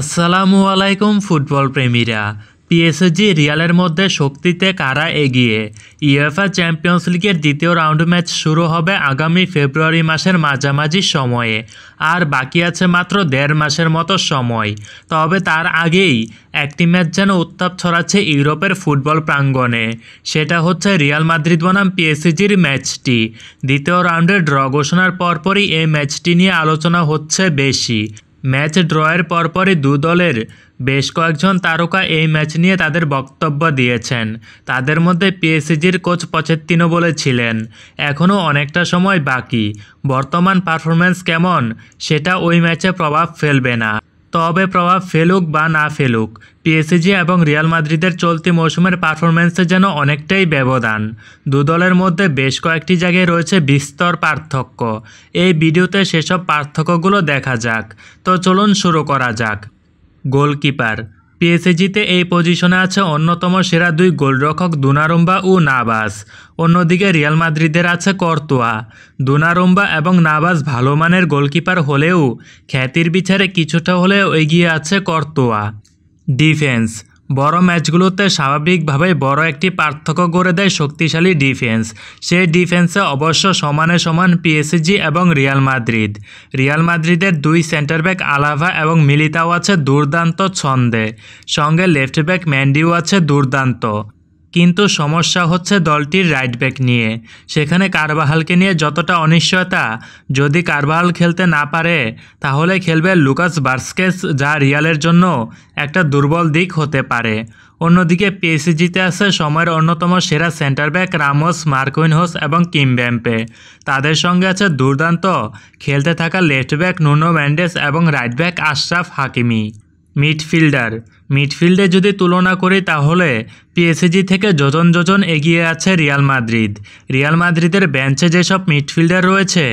আসসালামু আলাইকুম football প্রেমীরা PSG রিয়ালের মধ্যে শক্তিতে কারা এগিয়ে ইউএফএ চ্যাম্পিয়ন্স লিগের দ্বিতীয় রাউন্ড ম্যাচ শুরু হবে আগামী ফেব্রুয়ারি মাসের মাঝামাঝি সময়ে আর বাকি আছে মাত্র দেড় মাসের মতো সময় তবে তার আগেই একটি ম্যাচ যেন উত্তাপ ছড়াচ্ছে ইউরোপের ফুটবল প্রাঙ্গণে সেটা হচ্ছে রিয়াল মাদ্রিদ বনাম পিএসসিজির ম্যাচটি দ্বিতীয় রাউন্ডের ড্র ঘোষণার পরপরই এই ম্যাচটি নিয়ে আলোচনা হচ্ছে বেশি ম্যাচ ড্রয়ের পরপরই দু দলের বেশ কয়েকজন তারকা এই ম্যাচ নিয়ে তাদের বক্তব্য দিয়েছেন তাদের মধ্যে পিএসসিজির কোচ পচেত্তিনো বলেছিলেন এখনও অনেকটা সময় বাকি বর্তমান পারফরম্যান্স কেমন সেটা ওই ম্যাচে প্রভাব ফেলবে না তবে প্রভাব ফেলুক বা না ফেলুক পিএসজি এবং রিয়াল মাদ্রিদের চলতি মৌসুমের পারফরম্যান্সে যেন অনেকটাই ব্যবধান দু দলের মধ্যে বেশ কয়েকটি জায়গায় রয়েছে বিস্তর পার্থক্য এই ভিডিওতে সেসব পার্থক্যগুলো দেখা যাক তো চলুন শুরু করা যাক গোলকিপার পিএসএজিতে এই পজিশনে আছে অন্যতম সেরা দুই গোলরক্ষক দুনারুম্বা ও নাবাস অন্যদিকে রিয়াল মাদ্রিদের আছে কর্তোয়া দুনারুম্বা এবং নাবাস ভালো মানের গোলকিপার হলেও খ্যাতির বিচারে কিছুটা হলেও এগিয়ে আছে কর্তোয়া ডিফেন্স বড় ম্যাচগুলোতে স্বাভাবিকভাবেই বড় একটি পার্থক্য গড়ে দেয় শক্তিশালী ডিফেন্স সেই ডিফেন্সে অবশ্য সমানে সমান পিএসজি এবং রিয়াল মাদ্রিদ রিয়াল মাদ্রিদের দুই সেন্টারব্যাক আলাভা এবং মিলিতাও আছে দুর্দান্ত ছন্দে সঙ্গে লেফট ব্যাক ম্যান্ডিও আছে দুর্দান্ত কিন্তু সমস্যা হচ্ছে দলটির রাইট ব্যাক নিয়ে সেখানে কারবাহালকে নিয়ে যতটা অনিশ্চয়তা যদি কারবাহাল খেলতে না পারে তাহলে খেলবে লুকাস বার্সকেস যা রিয়ালের জন্য একটা দুর্বল দিক হতে পারে অন্যদিকে পিএসিজিতে আছে সময়ের অন্যতম সেরা সেন্টার ব্যাক রামোস মার্কুইনহোস এবং কিম ব্যাম্পে তাদের সঙ্গে আছে দুর্দান্ত খেলতে থাকা লেফট ব্যাক নুনো ম্যান্ডেস এবং right back Achraf Hakimi midfielder মিডফিল্ডে যদি তুলনা করি তাহলে পিএসএজি থেকে যোজন যোজন এগিয়ে আছে রিয়াল মাদ্রিদ রিয়াল মাদ্রিদের বেঞ্চে যেসব মিডফিল্ডার রয়েছে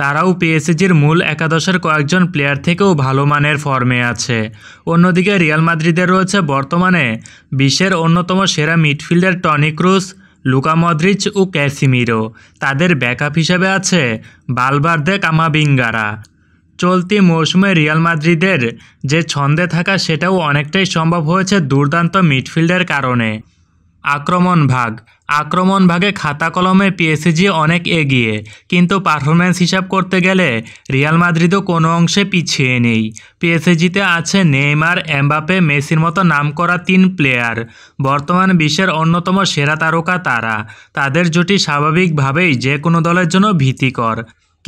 তারাও পিএসএজির মূল একাদশের কয়েকজন প্লেয়ার থেকেও ভালো মানের ফর্মে আছে অন্যদিকে রিয়াল মাদ্রিদের রয়েছে বর্তমানে বিশ্বের অন্যতম সেরা midfielder Toni Kroos Luka Modric ও ক্যাসিমিরো তাদের ব্যাকআপ হিসেবে আছে বালবার্দে কামাবিঙ্গারা চলতি মৌসুমে রিয়াল মাদ্রিদের যে ছন্দে থাকা সেটাও অনেকটাই সম্ভব হয়েছে দুর্দান্ত মিডফিল্ডের কারণে আক্রমণ ভাগ আক্রমণ ভাগে খাতা কলমে পিএসএজি অনেক এগিয়ে কিন্তু পারফরম্যান্স হিসাব করতে গেলে রিয়াল মাদ্রিদও কোনো অংশে পিছিয়ে নেই পিএসজিতে আছে নেইমার এমবাপে মেসির মতো নাম করা তিন প্লেয়ার বর্তমান বিশ্বের অন্যতম সেরা তারকা তারা তাদের জুটি স্বাভাবিকভাবেই যে কোনো দলের জন্য ভীতিকর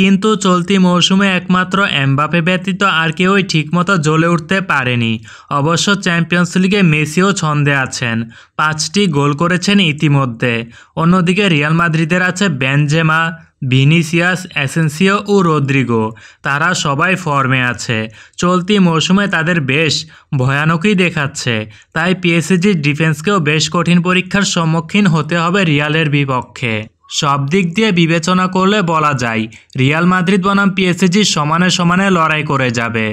কিন্তু চলতি মৌসুমে একমাত্র এমবাপে ব্যতীত আর কেউই ঠিকমতো জ্বলে উঠতে পারেনি অবশ্য চ্যাম্পিয়ন্স লিগে মেসিও ছন্দে আছেন পাঁচটি গোল করেছেন ইতিমধ্যে অন্যদিকে রিয়াল মাদ্রিদের আছে বেনজেমা ভিনিসিয়াস অ্যাসেন্সিও ও রদ্রিগো তারা সবাই ফর্মে আছে চলতি মৌসুমে তাদের বেশ ভয়ানকই দেখাচ্ছে তাই পিএসজির ডিফেন্সকেও বেশ কঠিন পরীক্ষার সম্মুখীন হতে হবে রিয়ালের বিপক্ষে সব দিক দিয়ে বিবেচনা করলে বলা যায় রিয়াল মাদ্রিদ বনাম পিএসএজি সমানে সমানে লড়াই করে যাবে